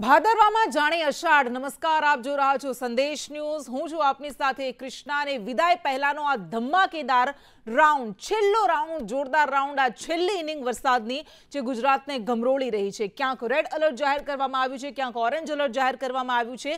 ભાદરવામાં જાણે અષાઢ નમસ્કાર આપ જો રહ્યા છો સંદેશ ન્યૂઝ હું છું આપની સાથે કૃષ્ણાને વિદાય પહેલાનો આ ધમાકેદાર રાઉન્ડ છેલ્લો રાઉન્ડ જોરદાર રાઉન્ડ આ છેલ્લી ઇનિંગ વરસાદની જે ગુજરાતને ગમરોળી રહી છે ક્યાંક રેડ એલર્ટ જાહેર કરવામાં આવ્યું છે ક્યાંક ઓરેન્જ એલર્ટ જાહેર કરવામાં આવ્યું છે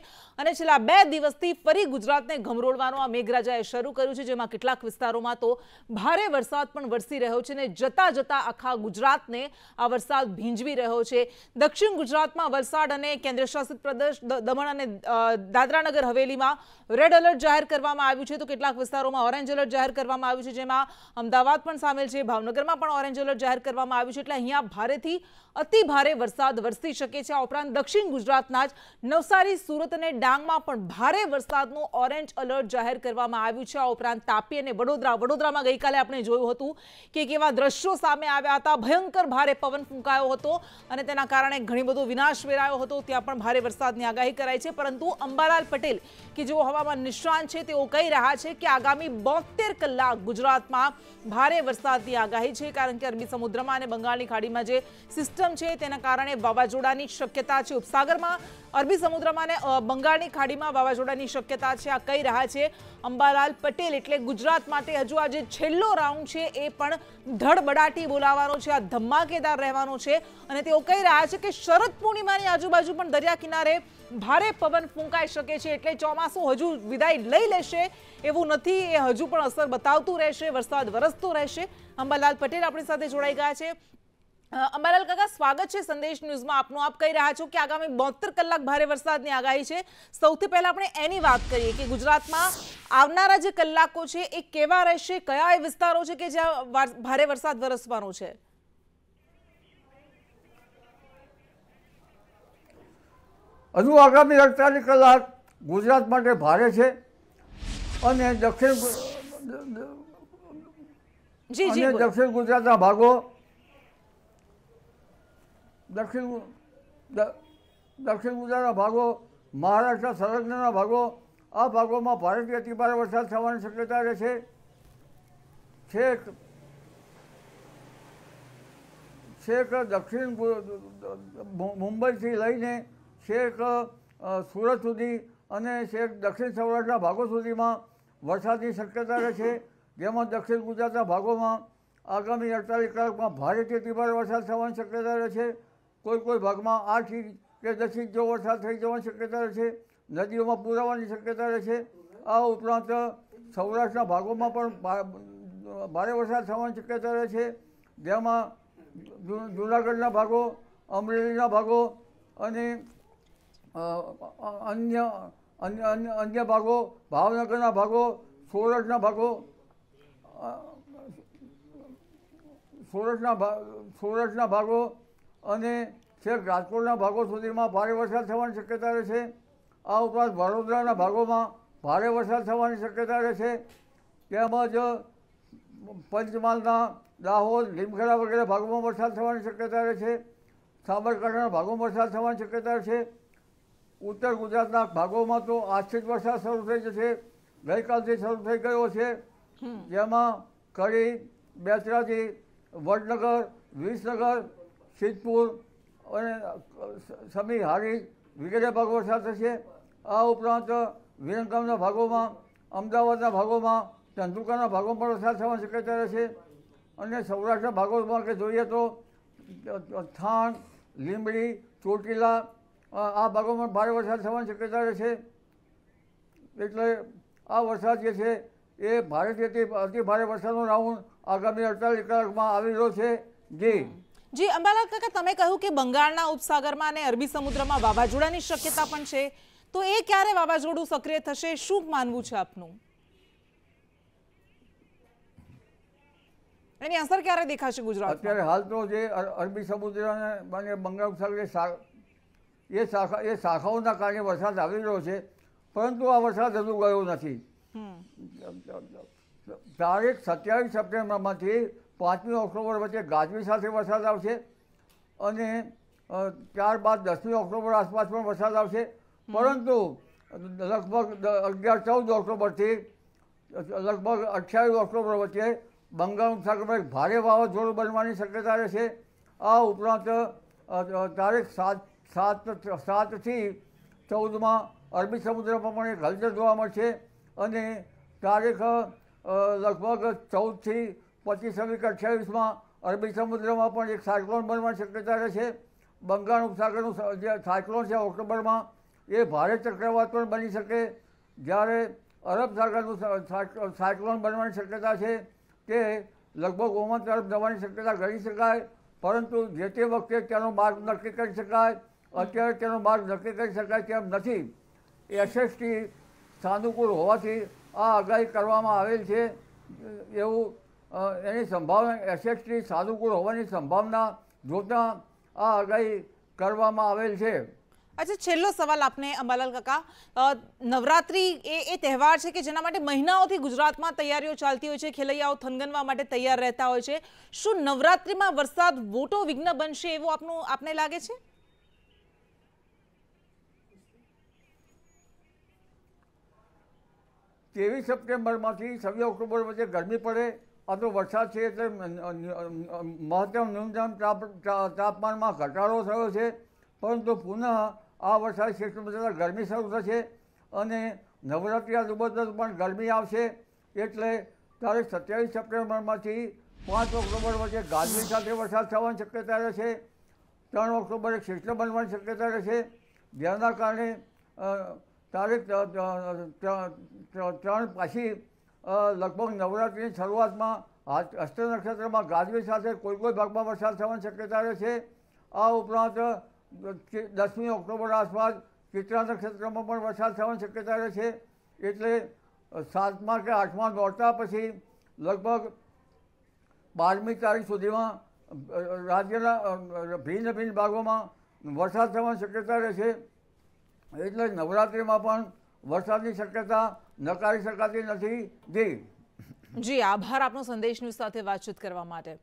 અને છેલ્લા બે દિવસથી ફરી ગુજરાતને ગમરોળવાનો આ મેઘરાજાએ શરૂ કર્યું છે જેમાં કેટલાક વિસ્તારોમાં તો ભારે વરસાદ પણ વરસી રહ્યો છે અને જતા જતા આખા ગુજરાતને આ વરસાદ ભીંજવી રહ્યો છે દક્ષિણ ગુજરાતમાં વલસાડ અને અને કેન્દ્રશાસિત પ્રદેશ દમણ અને દાદરાનગર હવેલીમાં રેડ એલર્ટ જાહેર કરવામાં આવ્યું છે તો કેટલાક વિસ્તારોમાં ઓરેન્જ એલર્ટ જાહેર કરવામાં આવ્યું છે જેમાં અમદાવાદ પણ સામેલ છે ભાવનગરમાં પણ ઓરેન્જ એલર્ટ જાહેર કરવામાં આવ્યું છે એટલે અહીંયા ભારેથી અતિ ભારે વરસાદ વરસી શકે છે આ ઉપરાંત દક્ષિણ ગુજરાતના જ નવસારી સુરત અને ડાંગમાં પણ ભારે વરસાદનું ઓરેન્જ એલર્ટ જાહેર કરવામાં આવ્યું છે આ ઉપરાંત તાપી અને વડોદરા વડોદરામાં ગઈકાલે આપણે જોયું હતું કે કેવા દ્રશ્યો સામે આવ્યા હતા ભયંકર ભારે પવન ફૂંકાયો હતો અને તેના કારણે ઘણી બધો વિનાશ વેરાયો હતો તો ત્યાં પણ ભારે વરસાદની આગાહી કરાઈ છે પરંતુ અંબાલાલ પટેલ કે જેઓ હવામાન નિષ્ણાંત છે તેઓ કહી રહ્યા છે કે આગામી બોતેર કલાક ગુજરાતમાં ભારે વરસાદની આગાહી છે કારણ કે અરબી સમુદ્રમાં અને બંગાળની ખાડીમાં જે સિસ્ટમ છે તેના કારણે વાવાઝોડાની શક્યતા છે ઉપસાગરમાં અરબી સમુદ્રમાં અને બંગાળની ખાડીમાં વાવાઝોડાની શક્યતા છે આ કહી રહ્યા છે અંબાલાલ પટેલ એટલે ગુજરાત માટે હજુ આ જે છેલ્લો રાઉન્ડ છે એ પણ ધડબડાટી બોલાવાનો છે આ ધમાકેદાર રહેવાનો છે અને તેઓ કહી રહ્યા છે કે શરદ પૂર્ણિમાની આજુબાજુ હજુ પણ દરિયા કિનારે ભારે પવન ફૂંકાઈ શકે છે એટલે ચોમાસું હજુ વિદાય લઈ લેશે એવું નથી એ હજુ પણ અસર બતાવતું રહેશે વરસાદ વરસતો રહેશે અંબાલાલ પટેલ આપણી સાથે જોડાઈ ગયા છે અંબાલાલ કાકા સ્વાગત છે સંદેશ ન્યૂઝમાં આપનું આપ કહી રહ્યા છો કે આગામી બોતેર કલાક ભારે વરસાદની આગાહી છે સૌથી પહેલા આપણે એની વાત કરીએ કે ગુજરાતમાં આવનારા જે કલાકો છે એ કેવા રહેશે કયા એ વિસ્તારો છે કે જ્યાં ભારે વરસાદ વરસવાનો છે હજુ આગામી અડતાલીસ કલાક ગુજરાત માટે ભારે છે અને દક્ષિણ દક્ષિણ ગુજરાતના ભાગો દક્ષિણ દક્ષિણ ગુજરાતના ભાગો મહારાષ્ટ્ર સંરક્ષણના ભાગો આ ભાગોમાં ભારેથી અતિભારે વરસાદ થવાની શક્યતા રહેશે છેક છેક દક્ષિણ મુંબઈથી લઈને છેક સુરત સુધી અને છેક દક્ષિણ સૌરાષ્ટ્રના ભાગો સુધીમાં વરસાદની શક્યતા રહેશે જેમાં દક્ષિણ ગુજરાતના ભાગોમાં આગામી અડતાલીસ કલાકમાં ભારેથી તીવ્ર વરસાદ થવાની શક્યતા રહેશે કોઈ કોઈ ભાગમાં આઠ ઇંચ કે દસ ઇંચ જો વરસાદ થઈ જવાની શક્યતા રહેશે નદીઓમાં પૂર આવવાની શક્યતા રહેશે આ ઉપરાંત સૌરાષ્ટ્રના ભાગોમાં પણ ભારે વરસાદ થવાની શક્યતા રહે છે જેમાં જૂનાગઢના ભાગો અમરેલીના ભાગો અને અન્ય અન્ય અન્ય અન્ય ભાગો ભાવનગરના ભાગો સોરઠના ભાગો સોરઠના સોરઠના ભાગો અને છેક રાજકોટના ભાગો સુધીમાં ભારે વરસાદ થવાની શક્યતા રહે છે આ ઉપરાંત વડોદરાના ભાગોમાં ભારે વરસાદ થવાની શક્યતા રહે છે તેમજ પંચમહાલના દાહોદ લીમખેડા વગેરે ભાગોમાં વરસાદ થવાની શક્યતા રહે છે સાબરકાંઠાના ભાગોમાં વરસાદ થવાની શક્યતા છે ઉત્તર ગુજરાતના ભાગોમાં તો આશ્રિત વરસાદ શરૂ થઈ જશે ગઈકાલથી શરૂ થઈ ગયો છે જેમાં કડી બેચરાજી વડનગર વિસનગર સિદ્ધપુર અને સમી હારી વગેરે ભાગો વરસાદ થશે આ ઉપરાંત વિરમગામના ભાગોમાં અમદાવાદના ભાગોમાં ભાગો પણ વરસાદ થવાની શક્યતા રહેશે અને સૌરાષ્ટ્રના ભાગોમાં કે જોઈએ તો થાણ લીંબડી ચોટીલા આ ભાગોમાં ભારે વરસાદ થવાની શક્યતા છે એટલે આ વરસાદ જે છે એ ભારેથી અતિ ભારે વરસાદનો રાઉન્ડ આગામી અડતાલીસ કલાકમાં આવી રહ્યો છે જી જી અંબાલાલ કાકા તમે કહ્યું કે બંગાળના ઉપસાગરમાં અને અરબી સમુદ્રમાં વાવાઝોડાની શક્યતા પણ છે તો એ ક્યારે વાવાઝોડું સક્રિય થશે શું માનવું છે આપનું એની અસર ક્યારે દેખાશે ગુજરાત અત્યારે હાલ તો જે અરબી સમુદ્ર અને બંગાળ ઉપસાગર એ શાખા એ શાખાઓના કારણે વરસાદ આવી રહ્યો છે પરંતુ આ વરસાદ હજુ ગયો નથી તારીખ સત્યાવીસ સપ્ટેમ્બરમાંથી પાંચમી ઓક્ટોબર વચ્ચે ગાજવી સાથે વરસાદ આવશે અને ત્યારબાદ દસમી ઓક્ટોબર આસપાસ પણ વરસાદ આવશે પરંતુ લગભગ અગિયાર ચૌદ ઓક્ટોબરથી લગભગ અઠ્યાવીસ ઓક્ટોબર વચ્ચે બંગાળ ઉપસાગરમાં એક ભારે વાવાઝોડું બનવાની શક્યતા રહેશે આ ઉપરાંત તારીખ સાત સાત સાતથી ચૌદમાં અરબી સમુદ્રમાં પણ એક હલચલ જોવા મળશે અને તારીખ લગભગ ચૌદથી પચીસ તારીખ અઠ્યાવીસમાં અરબી સમુદ્રમાં પણ એક સાયક્લોન બનવાની શક્યતા રહેશે બંગાળ ઉપસાગરનું જે સાયક્લોન છે ઓક્ટોબરમાં એ ભારે ચક્રવાત પણ બની શકે જ્યારે અરબ સાગરનું સાયક્લોન બનવાની શક્યતા છે તે લગભગ ઓમન તરફ જવાની શક્યતા ઘણી શકાય પરંતુ જે તે વખતે તેનો માર્ગ નક્કી કરી શકાય અત્યારે તેનો માર્ગ નક્કી કરી શકાય તેમ નથી એસએસટી સાનુકૂળ હોવાથી આ આગાહી કરવામાં આવેલ છે એવું એની સંભાવના એસએસટી સાનુકૂળ હોવાની સંભાવના જોતાં આ આગાહી કરવામાં આવેલ છે અચ્છા છેલ્લો સવાલ આપને અંબાલાલ કાકા નવરાત્રી એ એ તહેવાર છે કે જેના માટે મહિનાઓથી ગુજરાતમાં તૈયારીઓ ચાલતી હોય છે ખેલૈયાઓ થનગનવા માટે તૈયાર રહેતા હોય છે શું નવરાત્રિમાં વરસાદ મોટો વિઘ્ન બનશે એવું આપનું આપને લાગે છે ત્રેવીસ સપ્ટેમ્બરમાંથી છવ્વીસ ઓક્ટોબર વચ્ચે ગરમી પડે અથવા વરસાદ છે એટલે મહત્તમ ન્યૂનતમ તાપમાનમાં ઘટાડો થયો છે પરંતુ પુનઃ આ વરસાદ સિસ્ટમ થતાં ગરમી શરૂ થશે અને નવરાત્રિ આજુબાજુ પણ ગરમી આવશે એટલે ત્યારે સત્યાવીસ સપ્ટેમ્બરમાંથી પાંચ ઓક્ટોબર વચ્ચે ગાજવી સાથે વરસાદ થવાની શક્યતા રહેશે ત્રણ ઓક્ટોબરે સિસ્ટમ બનવાની શક્યતા રહેશે જેના કારણે ત્યારે ત્રણ પાછી લગભગ નવરાત્રીની શરૂઆતમાં અષ્ટ નક્ષત્રમાં ગાજવી સાથે કોઈ કોઈ ભાગમાં વરસાદ થવાની શક્યતા રહે છે આ ઉપરાંત દસમી ઓક્ટોબર આસપાસ ચિત્રા નક્ષત્રમાં પણ વરસાદ થવાની શક્યતા રહે છે એટલે સાતમા કે આઠમા દોડતા પછી લગભગ બારમી તારીખ સુધીમાં રાજ્યના ભિન્ન ભિન્ન ભાગોમાં વરસાદ થવાની શક્યતા રહે છે એટલે નવરાત્રિમાં પણ વરસાદની શક્યતા નકારી શકાતી નથી જી જી આભાર આપનો સંદેશની સાથે વાતચીત કરવા માટે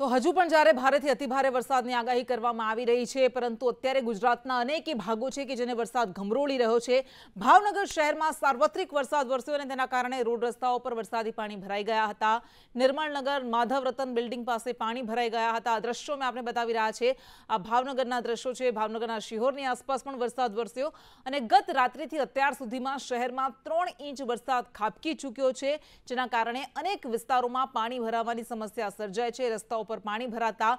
તો હજુ પણ જ્યારે ભારેથી અતિભારે વરસાદની આગાહી કરવામાં આવી રહી છે પરંતુ અત્યારે ગુજરાતના અનેક ભાગો છે કે જેને વરસાદ ઘમરોળી રહ્યો છે ભાવનગર શહેરમાં સાર્વત્રિક વરસાદ વરસ્યો અને તેના કારણે રોડ રસ્તાઓ પર વરસાદી પાણી ભરાઈ ગયા હતા નિર્મળનગર માધવરતન બિલ્ડિંગ પાસે પાણી ભરાઈ ગયા હતા આ દ્રશ્યો મેં આપણે બતાવી રહ્યા છે આ ભાવનગરના દ્રશ્યો છે ભાવનગરના શિહોરની આસપાસ પણ વરસાદ વરસ્યો અને ગત રાત્રિથી અત્યાર સુધીમાં શહેરમાં ત્રણ ઇંચ વરસાદ ખાબકી ચૂક્યો છે જેના કારણે અનેક વિસ્તારોમાં પાણી ભરાવાની સમસ્યા સર્જાય છે રસ્તાઓ પર પર પાણી ભરાતા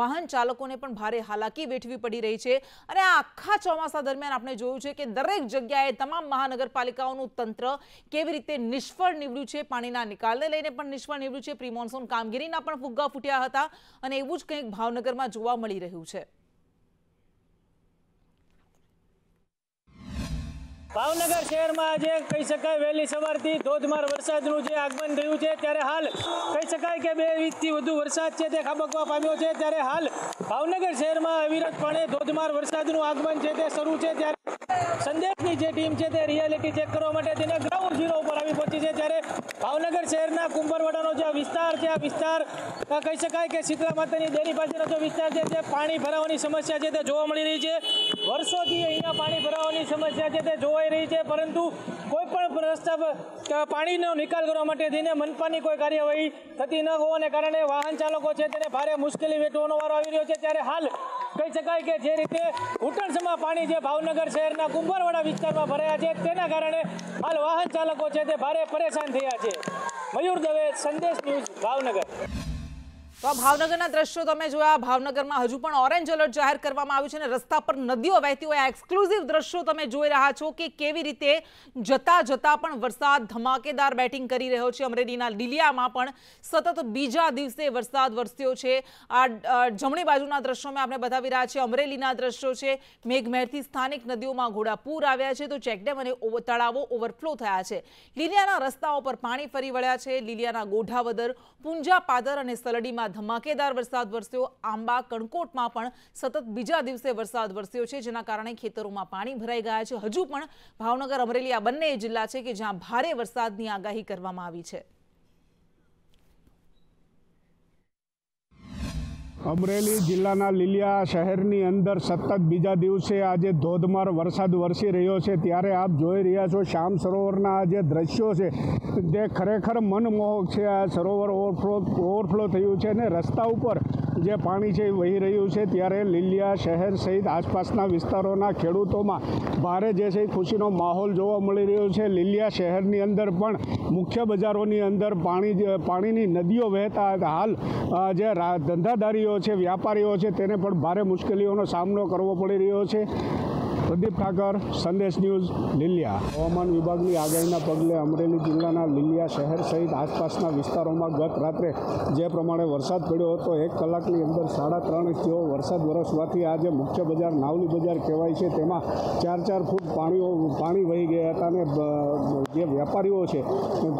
વાહન ચાલકોને પણ ભારે હાલાકી વેઠવી પડી રહી છે અને આ આખા ચોમાસા દરમિયાન આપણે જોયું છે કે દરેક જગ્યાએ તમામ મહાનગરપાલિકાઓનું તંત્ર કેવી રીતે નિષ્ફળ નીવડ્યું છે પાણીના નિકાલને લઈને પણ નિષ્ફળ નીવડ્યું છે પ્રિમોન્સોન કામગીરીના પણ ફુગ્ગા ફૂટ્યા હતા અને એવું જ કંઈક ભાવનગરમાં જોવા મળી રહ્યું છે ભાવનગર શહેરમાં આજે કહી શકાય વહેલી સવારથી ધોધમાર વરસાદનું જે આગમન થયું છે ત્યારે હાલ કહી શકાય કે બે ઇંચથી વધુ વરસાદ છે તે ખાબકવા પામ્યો છે ત્યારે હાલ ભાવનગર શહેરમાં અવિરતપણે ધોધમાર વરસાદનું આગમન છે તે શરૂ છે ત્યારે સંદેશની જે ટીમ છે તે રિયાલિટી ચેક કરવા માટે તેને ગ્રાઉન્ડ ઝીરો ઉપર આવી પહોંચી છે જ્યારે ભાવનગર શહેરના કુંભરવાડાનો જે વિસ્તાર છે આ વિસ્તાર કહી શકાય કે શીતળા માતાની ડેરી પાસેનો જે વિસ્તાર છે તે પાણી ભરાવાની સમસ્યા છે તે જોવા મળી રહી છે વર્ષોથી અહીંયા પાણી ભરાવાની સમસ્યા છે તે જોવાઈ રહી છે પરંતુ કોઈ પણ રસ્તા પાણીનો નિકાલ કરવા માટે તેને મનપાની કોઈ કાર્યવાહી થતી ન હોવાને કારણે વાહન ચાલકો છે તેને ભારે મુશ્કેલી વેઠવાનો વારો આવી રહ્યો છે ત્યારે હાલ કહી શકાય કે જે રીતે ઘૂંટણસમાં પાણી જે ભાવનગર શહેરના કુંભારવાડા વિસ્તારમાં ભરાયા છે તેના કારણે હાલ વાહન ચાલકો છે તે ભારે પરેશાન થયા છે મયુર દવે સંદેશ ન્યૂઝ ભાવનગર તો ભાવનગરના દ્રશ્યો તમે જોયા ભાવનગરમાં હજુ પણ ઓરેન્જ એલર્ટ જાહેર કરવામાં આવ્યું છે અને રસ્તા પર નદીઓ વહેતી હોય આ એક્સક્લુઝિવ દ્રશ્યો તમે જોઈ રહ્યા છો કે કેવી રીતે જતા જતા પણ વરસાદ ધમાકેદાર બેટિંગ કરી રહ્યો છે અમરેલીના લીલિયામાં પણ સતત બીજા દિવસે વરસાદ વરસ્યો છે આ જમણી બાજુના દ્રશ્યો મેં આપણે બતાવી રહ્યા છીએ અમરેલીના દ્રશ્યો છે મેઘમહેરથી સ્થાનિક નદીઓમાં ઘોડાપૂર આવ્યા છે તો ચેકડેમ અને તળાવો ઓવરફ્લો થયા છે લીલિયાના રસ્તાઓ પર પાણી ફરી વળ્યા છે લીલિયાના ગોઢાવદર પુંજા પાદર અને સલડીમાં ધમાકેદાર વરસાદ વરસ્યો આંબા કણકોટમાં પણ સતત બીજા દિવસે વરસાદ વરસ્યો છે જેના કારણે ખેતરોમાં પાણી ભરાઈ ગયા છે હજુ પણ ભાવનગર અમરેલી આ બંને જિલ્લા છે કે જ્યાં ભારે વરસાદની આગાહી કરવામાં આવી છે અમરેલી જિલ્લાના લીલિયા શહેરની અંદર સતત બીજા દિવસે આજે ધોધમાર વરસાદ વરસી રહ્યો છે ત્યારે આપ જોઈ રહ્યા છો શ્યામ સરોવરના જે દ્રશ્યો છે તે ખરેખર મનમોહક છે આ સરોવર ઓવરફ્લો ઓવરફ્લો થયું છે અને રસ્તા ઉપર જે પાણી છે એ વહી રહ્યું છે ત્યારે લીલિયા શહેર સહિત આસપાસના વિસ્તારોના ખેડૂતોમાં ભારે જે છે એ ખુશીનો માહોલ જોવા મળી રહ્યો છે લીલિયા શહેરની અંદર પણ મુખ્ય બજારોની અંદર પાણી પાણીની નદીઓ વહેતા હાલ જે ધંધાદારીઓ છે વ્યાપારીઓ છે તેને પણ ભારે મુશ્કેલીઓનો સામનો કરવો પડી રહ્યો છે પ્રદીપ ઠાકર સંદેશ ન્યૂઝ લીલિયા હવામાન વિભાગની આગાહીના પગલે અમરેલી જિલ્લાના લીલિયા શહેર સહિત આસપાસના વિસ્તારોમાં ગત રાત્રે જે પ્રમાણે વરસાદ પડ્યો હતો એક કલાકની અંદર સાડા ત્રણ ઇંચ જેવો વરસાદ વરસવાથી આજે મુખ્ય બજાર નાવલી બજાર કહેવાય છે તેમાં ચાર ચાર ફૂટ પાણીઓ પાણી વહી ગયા હતા અને જે વેપારીઓ છે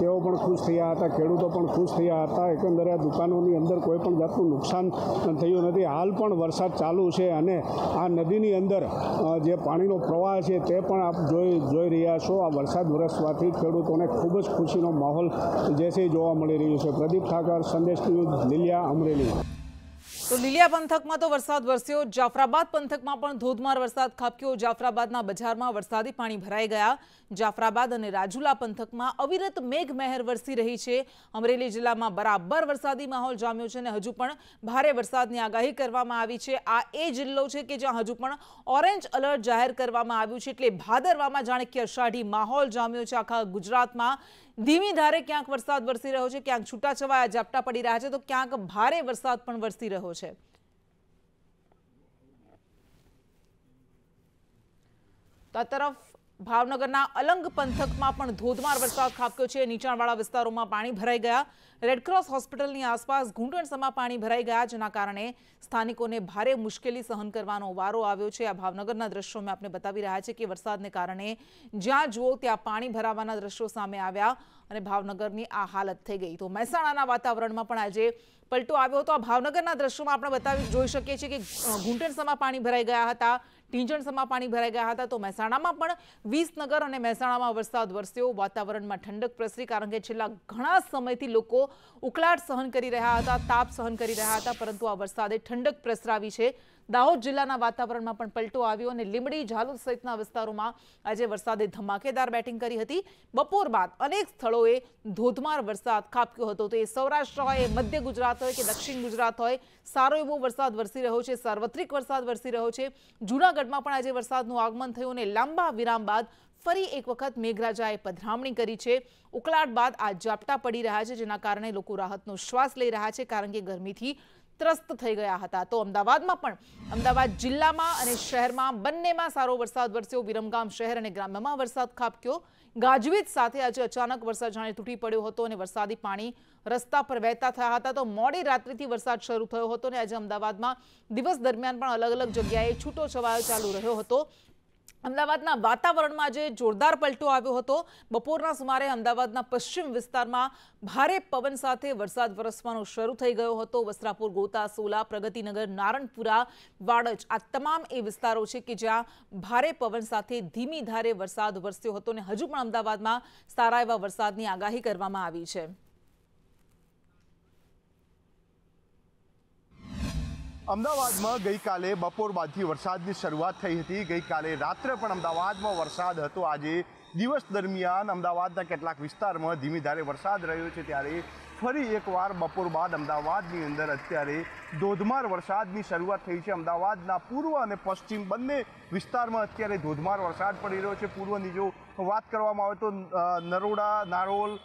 તેઓ પણ ખુશ થયા હતા ખેડૂતો પણ ખુશ થયા હતા એકંદરે આ દુકાનોની અંદર કોઈ પણ જાતનું નુકસાન થયું નથી હાલ પણ વરસાદ ચાલુ છે અને આ નદીની અંદર જે પાણી પાણીનો પ્રવાહ છે તે પણ આપ જોઈ જોઈ રહ્યા છો આ વરસાદ વરસવાથી ખેડૂતોને ખૂબ જ ખુશીનો માહોલ જે છે જોવા મળી રહ્યો છે પ્રદીપ ઠાકર સંદેશ ન્યૂઝ લીલિયા અમરેલી તો લીલિયા પંથકમાં તો વરસાદ વરસ્યો જાફરાબાદ પંથકમાં પણ ધોધમાર વરસાદ ખાબક્યો જાફરાબાદના બજારમાં વરસાદી પાણી ભરાઈ ગયા જાફરાબાદ અને રાજુલા પંથકમાં અવિરત મેઘ મહેર વરસી રહી છે અમરેલી જિલ્લામાં બરાબર વરસાદી માહોલ જામ્યો છે અને હજુ પણ ભારે વરસાદની આગાહી કરવામાં આવી છે આ એ જિલ્લો છે કે જ્યાં હજુ પણ ઓરેન્જ એલર્ટ જાહેર કરવામાં આવ્યું છે એટલે ભાદરવામાં જાણે કે અષાઢી માહોલ જામ્યો છે આખા ગુજરાતમાં ધીમી ધારે ક્યાંક વરસાદ વરસી રહ્યો છે ક્યાંક છૂટાછવાયા ઝાપટા પડી રહ્યા છે તો ક્યાંક ભારે વરસાદ પણ વરસી રહ્યો છે છે તરફ ભાવનગરના અલંગ પંથકમાં પણ ધોધમાર વરસાદ ખાબક્યો છે નીચાણવાળા વિસ્તારોમાં પાણી ભરાઈ ગયા રેડક્રોસ હોસ્પિટલની આસપાસ ઘૂંટણસમાં પાણી ભરાઈ ગયા જેના કારણે સ્થાનિકોને ભારે મુશ્કેલી સહન કરવાનો વારો આવ્યો છે આ ભાવનગરના દ્રશ્યો મેં આપને બતાવી રહ્યા છે કે વરસાદને કારણે જ્યાં જુઓ ત્યાં પાણી ભરાવાના દ્રશ્યો સામે આવ્યા અને ભાવનગરની આ હાલત થઈ ગઈ તો મહેસાણાના વાતાવરણમાં પણ આજે પલટો આવ્યો હતો આ ભાવનગરના દ્રશ્યોમાં આપણે બતાવી જોઈ શકીએ છીએ કે ઘૂંટણસમાં પાણી ભરાઈ ગયા હતા ટીંજણસમાં પાણી ભરાઈ ગયા હતા તો મહેસાણામાં પણ વિસનગર અને મહેસાણામાં વરસાદ વરસ્યો વાતાવરણમાં ઠંડક પ્રસરી કારણ કે છેલ્લા ઘણા સમયથી લોકો ઉકળાટ સહન કરી રહ્યા હતા તાપ સહન કરી રહ્યા હતા પરંતુ આ વરસાદે ઠંડક પ્રસરાવી છે દાહોદ જિલ્લાના વાતાવરણમાં પણ પલટો આવ્યો અને લીમડી ઝાલોદ સહિતના વિસ્તારોમાં આજે વરસાદે ધમાકેદાર બેટિંગ કરી હતી બપોર બાદ અનેક સ્થળોએ ધોધમાર વરસાદ ખાબક્યો હતો તો એ સૌરાષ્ટ્ર હોય મધ્ય ગુજરાત હોય કે દક્ષિણ ગુજરાત હોય સારો એવો વરસાદ વરસી રહ્યો છે સાર્વત્રિક વરસાદ વરસી રહ્યો છે જૂનાગઢમાં પણ આજે વરસાદનું આગમન થયું અને લાંબા વિરામ બાદ ફરી એક વખત મેઘરાજાએ પધરામણી કરી છે ઉકળાટ બાદ આ ઝાપટા પડી રહ્યા છે જેના કારણે લોકો રાહતનો શ્વાસ લઈ રહ્યા છે કારણ કે ગરમીથી ત્રસ્ત થઈ ગયા હતા તો અમદાવાદમાં પણ અમદાવાદ જિલ્લામાં અને શહેરમાં બંનેમાં સારો વરસાદ વરસ્યો વિરમગામ શહેર અને ગ્રામ્યમાં વરસાદ ખાબક્યો ગાજવીજ સાથે આજે અચાનક વરસાદ જાણે તૂટી પડ્યો હતો અને વરસાદી પાણી રસ્તા પર વહેતા થયા હતા તો મોડી રાત્રિથી વરસાદ શરૂ થયો હતો અને આજે અમદાવાદમાં દિવસ દરમિયાન પણ અલગ અલગ જગ્યાએ છૂટો છવાયો ચાલુ રહ્યો હતો અમદાવાદના વાતાવરણમાં જે જોરદાર પલટો આવ્યો હતો બપોરના સુમારે અમદાવાદના પશ્ચિમ વિસ્તારમાં ભારે પવન સાથે વરસાદ વરસવાનો શરૂ થઈ ગયો હતો વસ્ત્રાપુર ગોતા સોલા પ્રગતિનગર નારણપુરા વાડજ આ તમામ એ વિસ્તારો છે કે જ્યાં ભારે પવન સાથે ધીમી ધારે વરસાદ વરસ્યો હતો અને હજુ પણ અમદાવાદમાં સારા એવા વરસાદની આગાહી કરવામાં આવી છે અમદાવાદમાં ગઈકાલે બપોર બાદથી વરસાદની શરૂઆત થઈ હતી ગઈકાલે રાત્રે પણ અમદાવાદમાં વરસાદ હતો આજે દિવસ દરમિયાન અમદાવાદના કેટલાક વિસ્તારમાં ધીમી ધારે વરસાદ રહ્યો છે ત્યારે ફરી એકવાર બપોર બાદ અમદાવાદની અંદર અત્યારે ધોધમાર વરસાદની શરૂઆત થઈ છે અમદાવાદના પૂર્વ અને પશ્ચિમ બંને વિસ્તારમાં અત્યારે ધોધમાર વરસાદ પડી રહ્યો છે પૂર્વની જો વાત કરવામાં આવે તો નરોડા નારોલ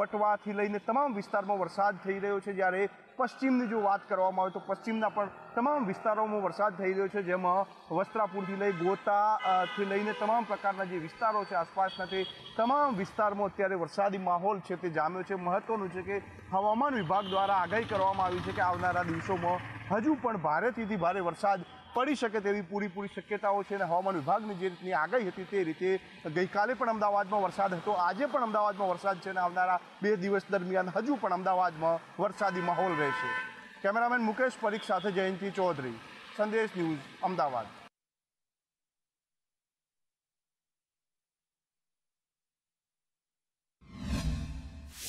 વટવાથી લઈને તમામ વિસ્તારમાં વરસાદ થઈ રહ્યો છે જ્યારે પશ્ચિમની જો વાત કરવામાં આવે તો પશ્ચિમના પણ તમામ વિસ્તારોમાં વરસાદ થઈ રહ્યો છે જેમાં વસ્ત્રાપુરથી લઈ ગોતાથી લઈને તમામ પ્રકારના જે વિસ્તારો છે આસપાસના તે તમામ વિસ્તારમાં અત્યારે વરસાદી માહોલ છે તે જામ્યો છે મહત્ત્વનું છે કે હવામાન વિભાગ દ્વારા આગાહી કરવામાં આવી છે કે આવનારા દિવસોમાં હજુ પણ ભારેથી ભારે વરસાદ પડી શકે તેવી પૂરીપૂરી શક્યતાઓ છે અને હવામાન વિભાગની જે રીતની આગાહી હતી તે રીતે ગઈકાલે પણ અમદાવાદમાં વરસાદ હતો આજે પણ અમદાવાદમાં વરસાદ છે અને આવનારા બે દિવસ દરમિયાન હજુ પણ અમદાવાદમાં વરસાદી માહોલ રહેશે કેમેરામેન મુકેશ પરીખ સાથે જયંતિ ચૌધરી સંદેશ ન્યૂઝ અમદાવાદ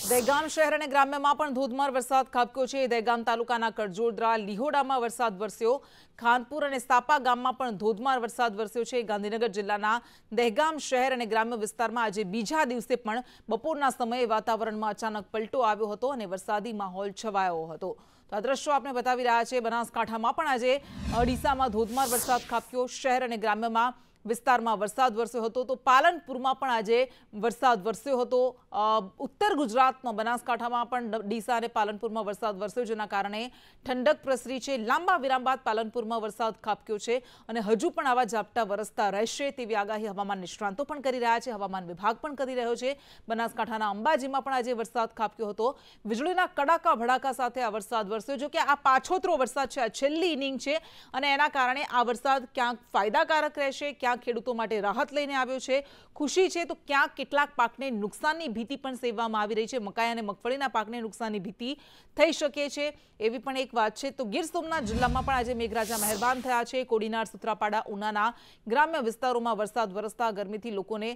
દહેગામ શહેર અને ગ્રામ્યમાં પણ ધોધમાર વરસાદ ખાબક્યો છે દહેગામ તાલુકાના કડજોડરા લિહોડામાં વરસાદ વરસ્યો ખાનપુર અને સાપા ગામમાં પણ ધોધમાર વરસાદ વરસ્યો છે ગાંધીનગર જિલ્લાના દહેગામ શહેર અને ગ્રામ્ય વિસ્તારમાં આજે બીજા દિવસે પણ બપોરના સમયે વાતાવરણમાં અચાનક પલટો આવ્યો હતો અને વરસાદી માહોલ છવાયો હતો તો આ દ્રશ્યો આપણે બતાવી રહ્યા છે બનાસકાંઠામાં પણ આજે અડીસામાં ધોધમાર વરસાદ ખાબક્યો શહેર અને ગ્રામ્યમાં વિસ્તારમાં વરસાદ વરસ્યો હતો તો પાલનપુરમાં પણ આજે વરસાદ વરસ્યો હતો ઉત્તર ગુજરાતમાં બનાસકાંઠામાં પણ ડીસા અને પાલનપુરમાં વરસાદ વરસ્યો જેના કારણે ઠંડક પ્રસરી છે લાંબા વિરામ બાદ પાલનપુરમાં વરસાદ ખાબક્યો છે અને હજુ પણ આવા ઝાપટા વરસતા રહેશે તેવી આગાહી હવામાન નિષ્ણાંતો પણ કરી રહ્યા છે હવામાન વિભાગ પણ કરી રહ્યો છે બનાસકાંઠાના અંબાજીમાં પણ આજે વરસાદ ખાબક્યો હતો વીજળીના કડાકા ભડાકા સાથે આ વરસાદ વરસ્યો જો કે આ પાછોતરો વરસાદ છે આ છેલ્લી ઇનિંગ છે અને એના કારણે આ વરસાદ ક્યાંક ફાયદાકારક રહેશે ક્યાંક ખેડૂતો માટે રાહત લઈને આવ્યો છે ખુશી છે તો ક્યાંક કેટલાક પાકને નુકસાનની ભીતિ પણ સેવવામાં આવી રહી છે મકાઈ અને મગફળીના પાકને નુકસાનની ભીતિ થઈ શકે છે એવી પણ એક વાત છે તો ગીર સોમનાથ જિલ્લામાં પણ આજે મેઘરાજા મહેરબાન થયા છે કોડીનાર સુત્રાપાડા ઉનાના ગ્રામ્ય વિસ્તારોમાં વરસાદ વરસતા ગરમીથી લોકોને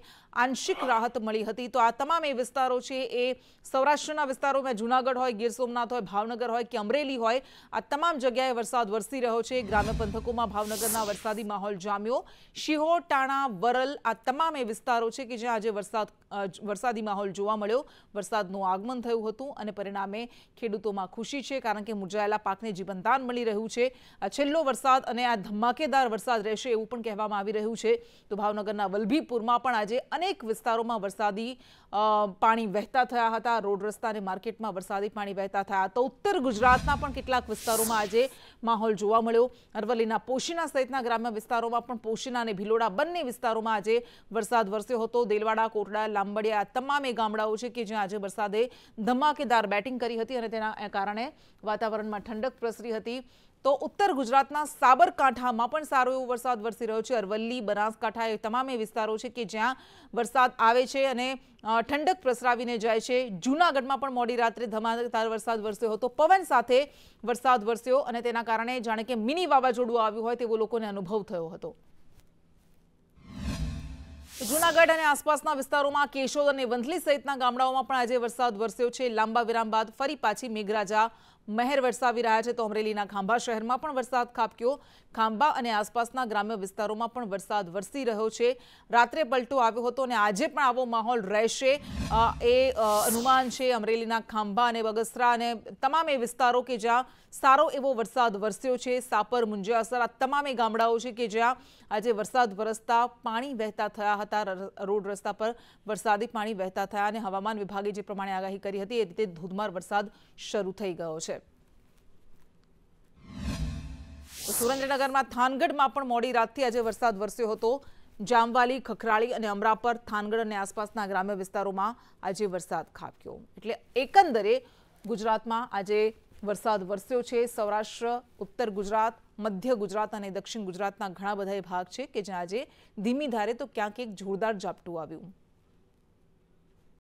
આંશિક રાહત મળી હતી તો આ તમામ એ વિસ્તારો છે એ સૌરાષ્ટ્રના વિસ્તારોમાં જૂનાગઢ હોય ગીર સોમનાથ હોય ભાવનગર હોય કે અમરેલી હોય આ તમામ જગ્યાએ વરસાદ વરસી રહ્યો છે ગ્રામ્ય પંથકોમાં ભાવનગરના વરસાદી માહોલ જામ્યો સિંહો સિહોર ટાણા વરલ આ તમામ એ વિસ્તારો છે કે જ્યાં આજે વરસાદ વરસાદી માહોલ જોવા મળ્યો વરસાદનું આગમન થયું હતું અને પરિણામે ખેડૂતોમાં ખુશી છે કારણ કે મુરઝાયેલા પાકને જીવનદાન મળી રહ્યું છે છેલ્લો વરસાદ અને આ ધમાકેદાર વરસાદ રહેશે એવું પણ કહેવામાં આવી રહ્યું છે તો ભાવનગરના વલભીપુરમાં પણ આજે અનેક વિસ્તારોમાં વરસાદી પાણી વહેતા થયા હતા રોડ રસ્તા અને માર્કેટમાં વરસાદી પાણી વહેતા થયા તો ઉત્તર ગુજરાતના પણ કેટલાક વિસ્તારોમાં આજે માહોલ જોવા મળ્યો અરવલ્લીના પોશીના સહિતના ગ્રામ્ય વિસ્તારોમાં પણ પોશીના અને ભીલો દેલોડા બંને વિસ્તારોમાં આજે વરસાદ વરસ્યો હતો દેલવાડા કોટડા લાંબડિયા તમામે ગામડાઓ છે કે જ્યાં આજે વરસાદે ધમાકેદાર બેટિંગ કરી હતી અને તેના કારણે વાતાવરણમાં ઠંડક પ્રસરી હતી તો ઉત્તર ગુજરાતના સાબરકાંઠામાં પણ સારો એવો વરસાદ વરસી રહ્યો છે અરવલ્લી બનાસકાંઠા એ તમામે વિસ્તારો છે કે જ્યાં વરસાદ આવે છે અને ઠંડક પ્રસરાવીને જાય છે જૂનાગઢમાં પણ મોડી રાત્રે ધમાકેદાર વરસાદ વરસ્યો હતો પવન સાથે વરસાદ વરસ્યો અને તેના કારણે જાણે કે મિની વાવાઝોડું આવ્યું હોય તેવો લોકોને અનુભવ થયો હતો જુનાગઢ અને આસપાસના વિસ્તારોમાં કેશોદ અને વંથલી સહિતના ગામડાઓમાં પણ આજે વરસાદ વરસ્યો છે લાંબા વિરામ બાદ ફરી પાછી મેઘરાજા મહેર વરસાવી રહ્યા છે તો અમરેલીના ખાંભા શહેરમાં પણ વરસાદ ખાબક્યો ખાંભા અને આસપાસના ગ્રામ્ય વિસ્તારોમાં પણ વરસાદ વરસી રહ્યો છે રાત્રે પલટો આવ્યો હતો અને આજે પણ આવો માહોલ રહેશે એ અનુમાન છે અમરેલીના ખાંભા અને બગસરા અને તમામ એ વિસ્તારો કે જ્યાં સારો એવો વરસાદ વરસ્યો છે સાપર મુંજિયાસર આ તમામે ગામડાઓ છે કે જ્યાં આજે વરસાદ વરસતા પાણી વહેતા થયા હતા રોડ રસ્તા પર વરસાદી પાણી વહેતા થયા અને હવામાન વિભાગે જે પ્રમાણે આગાહી કરી હતી એ રીતે ધોધમાર વરસાદ શરૂ થઈ ગયો છે સુરેન્દ્રનગરમાં થાનગઢમાં પણ મોડી રાતથી આજે વરસાદ વરસ્યો હતો જામવાલી ખખરાળી અને અમરાપર થાનગઢ અને આસપાસના ગ્રામ્ય વિસ્તારોમાં આજે વરસાદ ખાબક્યો એટલે એકંદરે ગુજરાતમાં આજે વરસાદ વરસ્યો છે સૌરાષ્ટ્ર ઉત્તર ગુજરાત મધ્ય ગુજરાત અને દક્ષિણ ગુજરાતના ઘણા બધા ભાગ છે કે જ્યાં આજે ધીમી ધારે તો ક્યાંક એક જોરદાર ઝાપટું આવ્યું